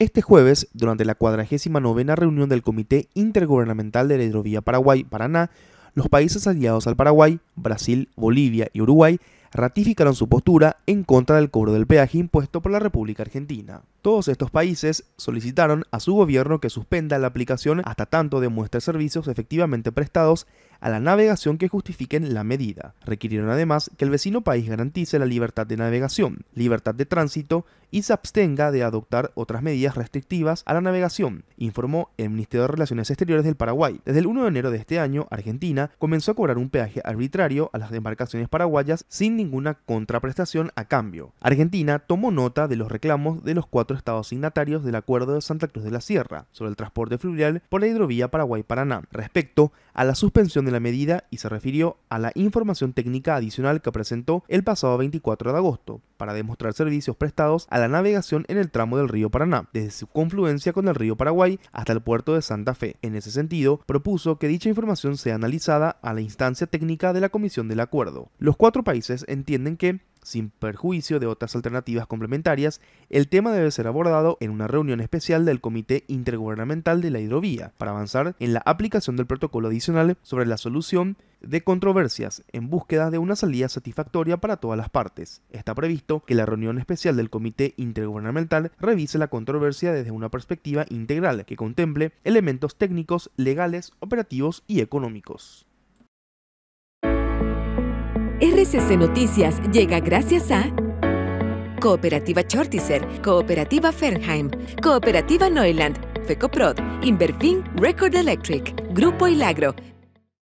Este jueves, durante la 49 reunión del Comité Intergubernamental de la Hidrovía Paraguay-Paraná, los países aliados al Paraguay, Brasil, Bolivia y Uruguay ratificaron su postura en contra del cobro del peaje impuesto por la República Argentina. Todos estos países solicitaron a su gobierno que suspenda la aplicación hasta tanto demuestre servicios efectivamente prestados a la navegación que justifiquen la medida. Requirieron además que el vecino país garantice la libertad de navegación, libertad de tránsito y se abstenga de adoptar otras medidas restrictivas a la navegación, informó el Ministerio de Relaciones Exteriores del Paraguay. Desde el 1 de enero de este año, Argentina comenzó a cobrar un peaje arbitrario a las embarcaciones paraguayas sin ninguna contraprestación a cambio. Argentina tomó nota de los reclamos de los cuatro estados signatarios del Acuerdo de Santa Cruz de la Sierra sobre el transporte fluvial por la hidrovía Paraguay-Paraná respecto a la suspensión de la medida y se refirió a la información técnica adicional que presentó el pasado 24 de agosto para demostrar servicios prestados a la navegación en el tramo del río Paraná, desde su confluencia con el río Paraguay hasta el puerto de Santa Fe. En ese sentido, propuso que dicha información sea analizada a la instancia técnica de la Comisión del Acuerdo. Los cuatro países entienden que sin perjuicio de otras alternativas complementarias, el tema debe ser abordado en una reunión especial del Comité Intergubernamental de la Hidrovía para avanzar en la aplicación del protocolo adicional sobre la solución de controversias en búsqueda de una salida satisfactoria para todas las partes. Está previsto que la reunión especial del Comité Intergubernamental revise la controversia desde una perspectiva integral que contemple elementos técnicos, legales, operativos y económicos. RCC Noticias llega gracias a Cooperativa Chortiser, Cooperativa Fernheim, Cooperativa Neuland, FECOPROD, Inverfin Record Electric, Grupo Ilagro,